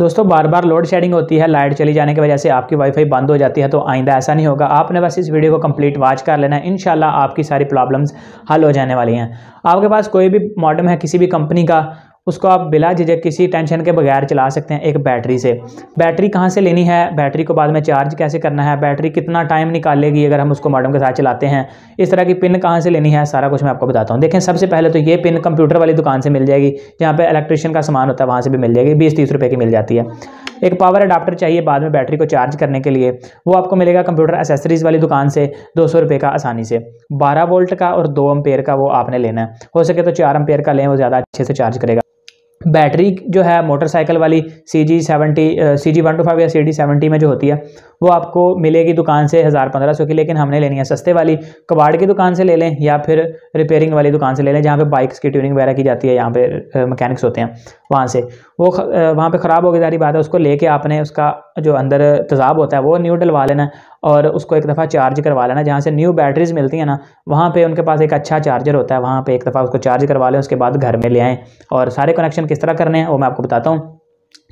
दोस्तों बार बार load shedding होती है लाइट चली जाने की वजह से आपकी वाईफाई बंद हो जाती है तो आइंदा ऐसा नहीं होगा आपने बस इस वीडियो को कंप्लीट वॉच कर लेना है इन आपकी सारी प्रॉब्लम्स हल हो जाने वाली हैं आपके पास कोई भी मॉडम है किसी भी कंपनी का उसको आप बिला झिझक किसी टेंशन के बगैर चला सकते हैं एक बैटरी से बैटरी कहाँ से लेनी है बैटरी को बाद में चार्ज कैसे करना है बैटरी कितना टाइम निकालेगी अगर हम उसको मॉडम के साथ चलाते हैं इस तरह की पिन कहाँ से लेनी है सारा कुछ मैं आपको बताता हूँ देखें सबसे पहले तो ये पिन कंप्यूटर वाली दुकान से मिल जाएगी जहाँ पर इलेक्ट्रिशियन का सामान होता है वहाँ से भी मिल जाएगी बीस तीस रुपये की मिल जाती है एक पावर अडाप्टर चाहिए बाद में बैटरी को चार्ज करने के लिए वो आपको मिलेगा कंप्यूटर एसेसरीज़ वाली दुकान से दो सौ रुपये का आसानी से बारह वोल्ट का और दो एम्पेयर का वो आपने लेना है हो सके तो चार एम्पेयर का लें वो ज़्यादा अच्छे से चार्ज करेगा बैटरी जो है मोटरसाइकिल वाली C G seventy C G one two five या सी जी सेवेंटी में जो होती है वो आपको मिलेगी दुकान से हज़ार पंद्रह सौ की लेकिन हमने लेनी है सस्ते वाली कबाड़ की दुकान से ले लें या फिर रिपेयरिंग वाली दुकान से ले लें जहाँ पे बाइक्स की ट्यूनिंग वगैरह की जाती है यहाँ पे मकैनिक्स होते हैं वहाँ से वो वहाँ पर ख़राब हो गई सारी बात है उसको लेके आपने उसका जो अंदर तेज़ाब होता है वो न्यू डलवा लेना है और उसको एक दफ़ा चार्ज करवा लेना जहाँ से न्यू बैटरीज मिलती हैं ना वहाँ पे उनके पास एक अच्छा चार्जर होता है वहाँ पे एक दफ़ा उसको चार्ज करवा लें उसके बाद घर में ले आएँ और सारे कनेक्शन किस तरह करने हैं वो मैं आपको बताता हूँ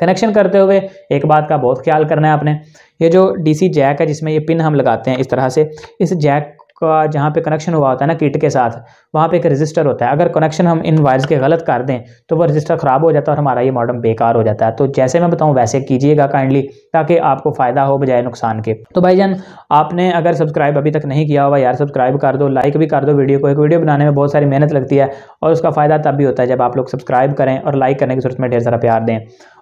कनेक्शन करते हुए एक बात का बहुत ख्याल करना है आपने ये जो डीसी जैक है जिसमें ये पिन हम लगाते हैं इस तरह से इस जैक का जहाँ पे कनेक्शन हुआ होता है ना किट के साथ वहाँ पे एक रजिस्टर होता है अगर कनेक्शन हम इन वायर्स के गलत कर दें तो वो रजिस्टर ख़राब हो जाता है और हमारा ये मॉडम बेकार हो जाता है तो जैसे मैं बताऊँ वैसे कीजिएगा काइंडली ताकि आपको फ़ायदा हो बजाय नुकसान के तो भाई जान आपने अगर सब्सक्राइब अभी तक नहीं किया हुआ यार सब्सक्राइब कर दो लाइक भी कर दो वीडियो को एक वीडियो बनाने में बहुत सारी मेहनत लगती है और उसका फ़ायदा तब भी होता है जब आप लोग सब्सक्राइब करें और लाइक करने की जरूरत में ढेर सारा प्यार दें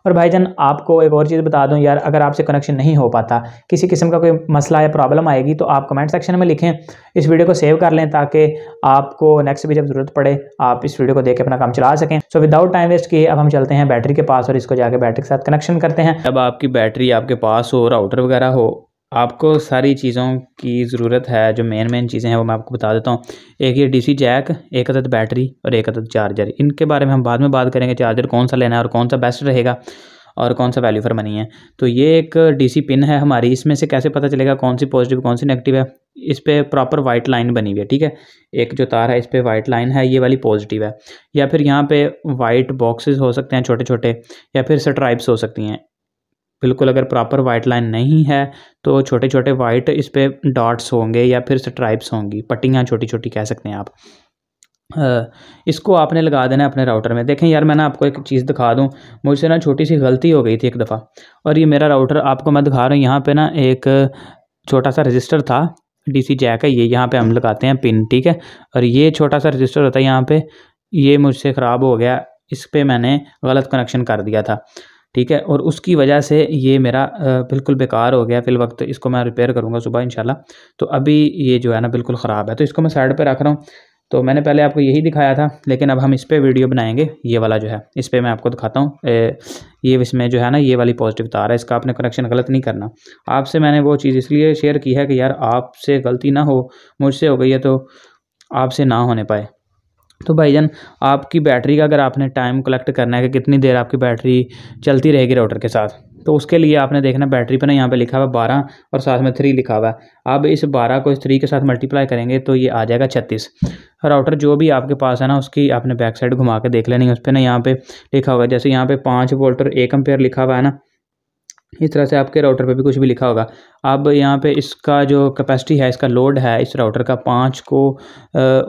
और भाईजान आपको एक और चीज़ बता दूं यार अगर आपसे कनेक्शन नहीं हो पाता किसी किस्म का कोई मसला या प्रॉब्लम आएगी तो आप कमेंट सेक्शन में लिखें इस वीडियो को सेव कर लें ताकि आपको नेक्स्ट भी जब ज़रूरत पड़े आप इस वीडियो को देख के अपना काम चला सकें सो विदाउट टाइम वेस्ट किए अब हम चलते हैं बैटरी के पास और इसको जाकर बैटरी के साथ कनेक्शन करते हैं जब आपकी बैटरी आपके पास हो राउटर वगैरह हो आपको सारी चीज़ों की ज़रूरत है जो मेन मेन चीज़ें हैं वो मैं आपको बता देता हूँ एक ये डीसी जैक एक अदद बैटरी और एक अदद चार्जर इनके बारे में हम बाद में बात करेंगे चार्जर कौन सा लेना है और कौन सा बेस्ट रहेगा और कौन सा वैल्यू फॉर मनी है तो ये एक डीसी पिन है हमारी इसमें से कैसे पता चलेगा कौन सी पॉजिटिव कौन सी नेगेटिव है इस पर प्रॉपर वाइट लाइन बनी हुई है ठीक है एक जो तार है इस पर वाइट लाइन है ये वाली पॉजिटिव है या फिर यहाँ पे वाइट बॉक्सेस हो सकते हैं छोटे छोटे या फिर स्ट्राइप्स हो सकती हैं बिल्कुल अगर प्रॉपर वाइट लाइन नहीं है तो छोटे छोटे वाइट इस पर डॉट्स होंगे या फिर स्ट्राइप्स होंगी पट्टियाँ छोटी छोटी कह सकते हैं आप इसको आपने लगा देना अपने राउटर में देखें यार मैं ना आपको एक चीज़ दिखा दूँ मुझसे ना छोटी सी गलती हो गई थी एक दफ़ा और ये मेरा राउटर आपको मैं दिखा रहा हूँ यहाँ पे ना एक छोटा सा रजिस्टर था डीसी जैक है ये यहाँ पे हम लगाते हैं पिन ठीक है और ये छोटा सा रजिस्टर होता है यहाँ पे ये मुझसे ख़राब हो गया इस पर मैंने गलत कनेक्शन कर दिया था ठीक है और उसकी वजह से ये मेरा बिल्कुल बेकार हो गया फिल वक्त इसको मैं रिपेयर करूँगा सुबह इन तो अभी ये जो है ना बिल्कुल ख़राब है तो इसको मैं साइड पर रख रहा हूँ तो मैंने पहले आपको यही दिखाया था लेकिन अब हम इस पर वीडियो बनाएंगे ये वाला जो है इस पर मैं आपको दिखाता हूँ ये इसमें जो है ना ये वाली पॉजिटिव तार है इसका आपने कनेक्शन गलत नहीं करना आपसे मैंने वो चीज़ इसलिए शेयर की है कि यार आपसे गलती ना हो मुझसे हो गई है तो आपसे ना होने पाए तो भाईजान आपकी बैटरी का अगर आपने टाइम कलेक्ट करना है कि कितनी देर आपकी बैटरी चलती रहेगी राउटर के साथ तो उसके लिए आपने देखना बैटरी पर ना यहाँ पे लिखा हुआ बारह और साथ में थ्री लिखा हुआ है अब इस बारह को इस थ्री के साथ मल्टीप्लाई करेंगे तो ये आ जाएगा छत्तीस राउटर जो भी आपके पास है ना उसकी आपने बैक साइड घुमा के देख लेनी है उस पर ना यहाँ पे लिखा हुआ है जैसे यहाँ पे पाँच वोल्ट और एक एम्पेयर लिखा हुआ है ना इस तरह से आपके राउटर पे भी कुछ भी लिखा होगा अब यहाँ पे इसका जो कैपेसिटी है इसका लोड है इस राउटर का पाँच को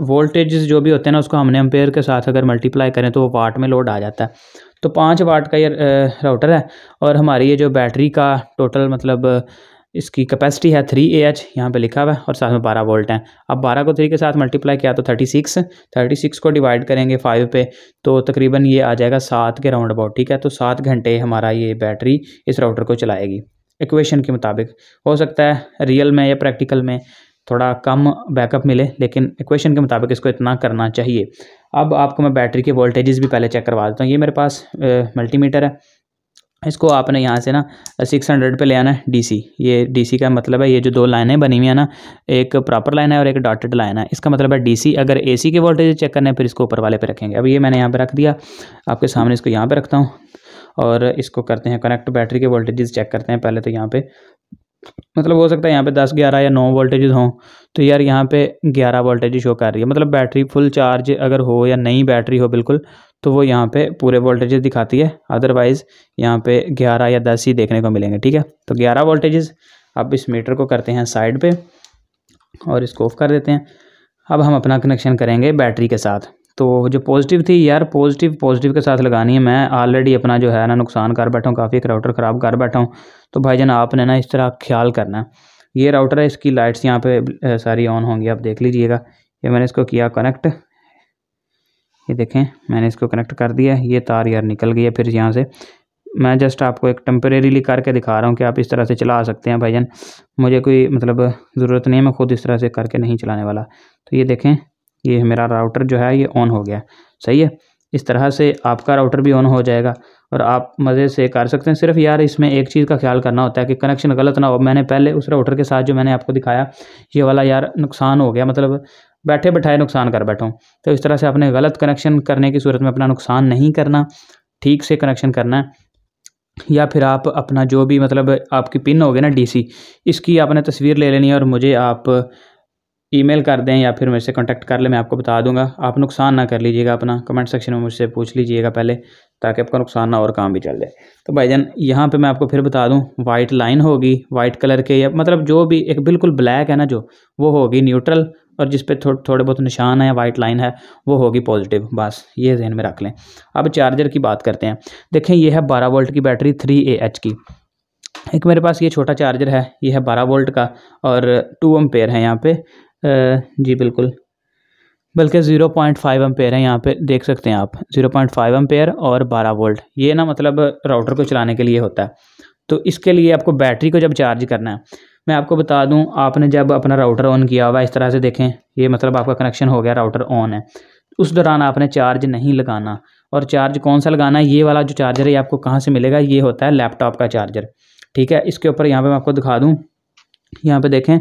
वोल्टेज जो भी होते हैं ना उसको हमने एम्पेयर के साथ अगर मल्टीप्लाई करें तो वो वाट में लोड आ जाता है तो पाँच वाट का ये राउटर है और हमारी ये जो बैटरी का टोटल मतलब इसकी कैपेसिटी है थ्री ए एच यहाँ पर लिखा हुआ है और साथ में बारह वोल्ट हैं अब बारह को थ्री के साथ मल्टीप्लाई किया तो थर्टी सिक्स थर्टी सिक्स को डिवाइड करेंगे फाइव पे तो तकरीबन ये आ जाएगा सात के राउंड अबाउट ठीक है तो सात घंटे हमारा ये बैटरी इस राउटर को चलाएगी इक्वेशन के मुताबिक हो सकता है रियल में या प्रैक्टिकल में थोड़ा कम बैकअप मिले लेकिन इक्वेशन के मुताबिक इसको इतना करना चाहिए अब आपको मैं बैटरी के वोल्टेजेस भी पहले चेक करवा देता हूँ ये मेरे पास मल्टीमीटर है इसको आपने यहाँ से ना सिक्स हंड्रेड पर ले आना है डीसी ये डीसी का मतलब है ये जो दो लाइनें बनी हुई है ना एक प्रॉपर लाइन है और एक डॉटेड लाइन है इसका मतलब है डीसी अगर एसी के वोल्टेज चेक करने फिर इसको ऊपर वाले पे रखेंगे अब ये मैंने यहाँ पे रख दिया आपके सामने इसको यहाँ पे रखता हूँ और इसको करते हैं कनेक्ट बैटरी के वोल्टेज चेक करते हैं पहले तो यहाँ पे मतलब हो सकता है यहाँ पे दस ग्यारह या नौ वोल्टेज हों तो यार यहाँ पे ग्यारह वोल्टेज शो कर रही है मतलब बैटरी फुल चार्ज अगर हो या नई बैटरी हो बिल्कुल तो वो यहाँ पे पूरे वोल्टेजेस दिखाती है अदरवाइज़ यहाँ पे 11 या 10 ही देखने को मिलेंगे ठीक है तो 11 वोल्टेजेस अब इस मीटर को करते हैं साइड पे और इसको ऑफ कर देते हैं अब हम अपना कनेक्शन करेंगे बैटरी के साथ तो जो पॉजिटिव थी यार पॉजिटिव पॉजिटिव के साथ लगानी है मैं ऑलरेडी अपना जो है ना नुकसान कर बैठा हूँ काफ़ी एक राउटर ख़राब कर बैठा हूँ तो भाई जान आपने ना इस तरह ख्याल करना है ये राउटर है इसकी लाइट्स यहाँ पे सारी ऑन होंगी आप देख लीजिएगा ये मैंने इसको किया कनेक्ट ये देखें मैंने इसको कनेक्ट कर दिया ये तार यार निकल गई है फिर यहाँ से मैं जस्ट आपको एक टेम्परेरीली करके दिखा रहा हूँ कि आप इस तरह से चला सकते हैं भाई मुझे कोई मतलब ज़रूरत नहीं है मैं खुद इस तरह से करके नहीं चलाने वाला तो ये देखें ये मेरा राउटर जो है ये ऑन हो गया सही है इस तरह से आपका राउटर भी ऑन हो जाएगा और आप मज़े से कर सकते हैं सिर्फ यार इसमें एक चीज़ का ख्याल करना होता है कि कनेक्शन गलत ना हो मैंने पहले उस राउटर के साथ जो मैंने आपको दिखाया ये वाला यार नुकसान हो गया मतलब बैठे बैठाए नुकसान कर बैठो तो इस तरह से आपने गलत कनेक्शन करने की सूरत में अपना नुकसान नहीं करना ठीक से कनेक्शन करना है या फिर आप अपना जो भी मतलब आपकी पिन होगी ना डीसी इसकी आपने तस्वीर ले लेनी है और मुझे आप ईमेल कर दें या फिर मेरे से कांटेक्ट कर लें मैं आपको बता दूंगा आप नुकसान ना कर लीजिएगा अपना कमेंट सेक्शन में मुझसे पूछ लीजिएगा पहले ताकि आपका नुकसान ना और काम भी चल जाए तो भाई जान यहाँ पर मैं आपको फिर बता दूँ वाइट लाइन होगी वाइट कलर के या मतलब जो भी एक बिल्कुल ब्लैक है ना जो वो होगी न्यूट्रल और जिस पर थो, थोड़े बहुत निशान है वाइट लाइन है वो होगी पॉजिटिव बस ये जहन में रख लें अब चार्जर की बात करते हैं देखें ये है बारह वोल्ट की बैटरी थ्री ए एच की एक मेरे पास ये छोटा चार्जर है ये है बारह वोल्ट का और टू पेयर है यहाँ पे जी बिल्कुल बल्कि ज़ीरो पॉइंट फाइव एम्पेयर है यहाँ पे देख सकते हैं आप ज़ीरो पॉइंट फाइव एम्पेयर और बारह वोल्ट ये ना मतलब राउटर को चलाने के लिए होता है तो इसके लिए आपको बैटरी को जब चार्ज करना है मैं आपको बता दूँ आपने जब अपना राउटर ऑन किया हुआ इस तरह से देखें ये मतलब आपका कनेक्शन हो गया राउटर ऑन है उस दौरान आपने चार्ज नहीं लगाना और चार्ज कौन सा लगाना है ये वाला जो चार्जर है आपको कहाँ से मिलेगा ये होता है लैपटॉप का चार्जर ठीक है इसके ऊपर यहाँ पर मैं आपको दिखा दूँ यहाँ पर देखें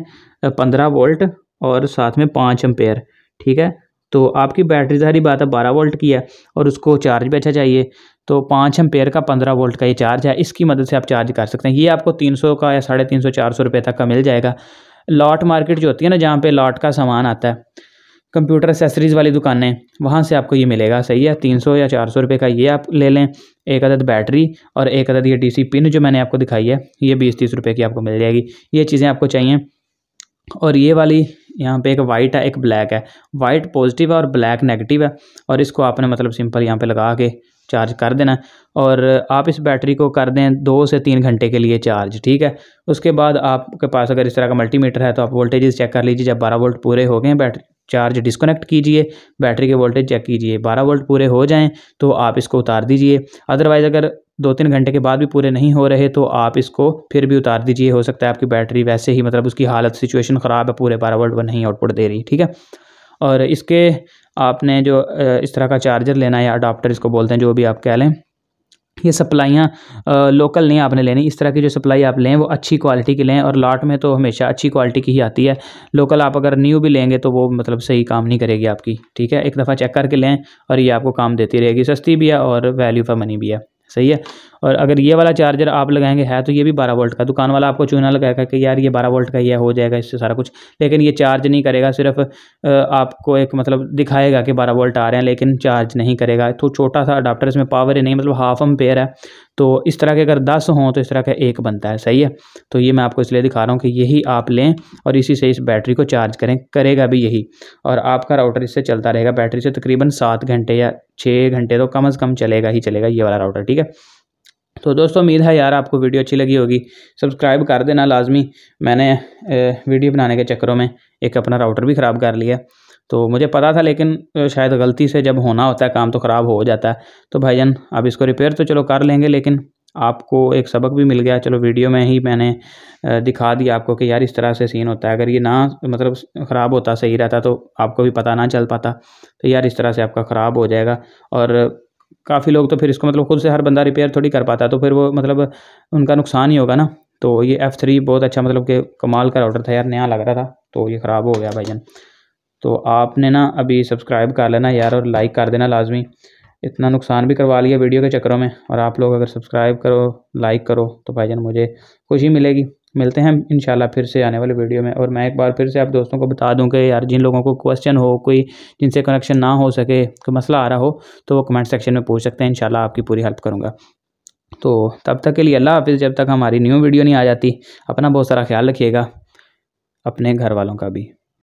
पंद्रह वोल्ट और साथ में पाँच एम्पेयर ठीक है तो आपकी बैटरी सारी बात है बारह वोल्ट की है और उसको चार्ज भी अच्छा चाहिए तो पाँच एम्पेयर का पंद्रह वोल्ट का ये चार्ज है इसकी मदद से आप चार्ज कर सकते हैं ये आपको तीन सौ का या साढ़े तीन सौ चार सौ रुपये तक का मिल जाएगा लॉट मार्केट जो होती है ना जहाँ पे लॉट का सामान आता है कंप्यूटर एसेसरीज़ वाली दुकानें वहाँ से आपको ये मिलेगा सही है तीन सौ या चार सौ रुपये का ये आप ले लें एक अदद बैटरी और एक अदद ये डीसी पिन जो मैंने आपको दिखाई है ये बीस तीस रुपये की आपको मिल जाएगी ये चीज़ें आपको चाहिए और ये वाली यहाँ पे एक वाइट है एक ब्लैक है वाइट पॉजिटिव है और ब्लैक नेगेटिव है और इसको आपने मतलब सिंपल यहाँ पे लगा के चार्ज कर देना और आप इस बैटरी को कर दें दो से तीन घंटे के लिए चार्ज ठीक है उसके बाद आपके पास अगर इस तरह का मल्टीमीटर है तो आप वोल्टेजेस चेक कर लीजिए जब बारह वोल्ट पूरे हो गए बैटरी चार्ज डिस्कनेक्ट कीजिए बैटरी के वोल्टेज चेक कीजिए बारह वोल्ट पूरे हो जाएँ तो आप इसको उतार दीजिए अदरवाइज़ अगर दो तीन घंटे के बाद भी पूरे नहीं हो रहे तो आप इसको फिर भी उतार दीजिए हो सकता है आपकी बैटरी वैसे ही मतलब उसकी हालत सिचुएशन ख़राब है पूरे बारह वोल्ट वह नहीं आउटपुट दे रही ठीक है और इसके आपने जो इस तरह का चार्जर लेना है या अडाप्टर इसको बोलते हैं जो भी आप कह लें ये सप्लाइयाँ लोकल नहीं आपने लेनी इस तरह की जो सप्लाई आप लें वो अच्छी क्वालिटी की लें और लॉट में तो हमेशा अच्छी क्वालिटी की ही आती है लोकल आप अगर न्यू भी लेंगे तो वो मतलब सही काम नहीं करेगी आपकी ठीक है एक दफ़ा चेक करके लें और ये आपको काम देती रहेगी सस्ती भी है और वैल्यू फॉर मनी भी है सही है और अगर ये वाला चार्जर आप लगाएंगे है तो ये भी बारह वोल्ट का दुकान वाला आपको चूना लगाएगा कि यार ये बारह वोल्ट का यह हो जाएगा इससे सारा कुछ लेकिन ये चार्ज नहीं करेगा सिर्फ आपको एक मतलब दिखाएगा कि बारह वोल्ट आ रहे हैं लेकिन चार्ज नहीं करेगा तो छोटा सा अडाप्टर इसमें पावर ही नहीं मतलब हाफ एम है तो इस तरह के अगर दस हों तो इस तरह का एक बनता है सही है तो ये मैं आपको इसलिए दिखा रहा हूँ कि यही आप लें और इसी से इस बैटरी को चार्ज करें करेगा भी यही और आपका राउटर इससे चलता रहेगा बैटरी से तकरीबन सात घंटे या छः घंटे तो कम अज़ कम चलेगा ही चलेगा ये वाला राउटर ठीक है तो दोस्तों उम्मीद है यार आपको वीडियो अच्छी लगी होगी सब्सक्राइब कर देना लाजमी मैंने वीडियो बनाने के चक्करों में एक अपना राउटर भी ख़राब कर लिया तो मुझे पता था लेकिन शायद गलती से जब होना होता है काम तो ख़राब हो जाता है तो जान अब इसको रिपेयर तो चलो कर लेंगे लेकिन आपको एक सबक भी मिल गया चलो वीडियो में ही मैंने दिखा दिया आपको कि यार इस तरह से सीन होता है अगर ये ना मतलब ख़राब होता सही रहता तो आपको भी पता ना चल पाता तो यार इस तरह से आपका ख़राब हो जाएगा और काफ़ी लोग तो फिर इसको मतलब खुद से हर बंदा रिपेयर थोड़ी कर पाता तो फिर वो मतलब उनका नुकसान ही होगा ना तो ये एफ़ थ्री बहुत अच्छा मतलब कि कमाल का ऑर्डर था यार नया लग रहा था तो ये ख़राब हो गया भाई जान तो आपने ना अभी सब्सक्राइब कर लेना यार और लाइक कर देना लाजमी इतना नुकसान भी करवा लिया वीडियो के चक्करों में और आप लोग अगर सब्सक्राइब करो लाइक करो तो भाई जान मुझे खुशी मिलेगी मिलते हैं इंशाल्लाह फिर से आने वाले वीडियो में और मैं एक बार फिर से आप दोस्तों को बता दूं कि यार जिन लोगों को क्वेश्चन हो कोई जिनसे कनेक्शन ना हो सके कोई मसला आ रहा हो तो वो कमेंट सेक्शन में पूछ सकते हैं इंशाल्लाह आपकी पूरी हेल्प करूँगा तो तब तक के लिए अल्लाह हाफि जब तक हमारी न्यू वीडियो नहीं आ जाती अपना बहुत सारा ख्याल रखिएगा अपने घर वालों का भी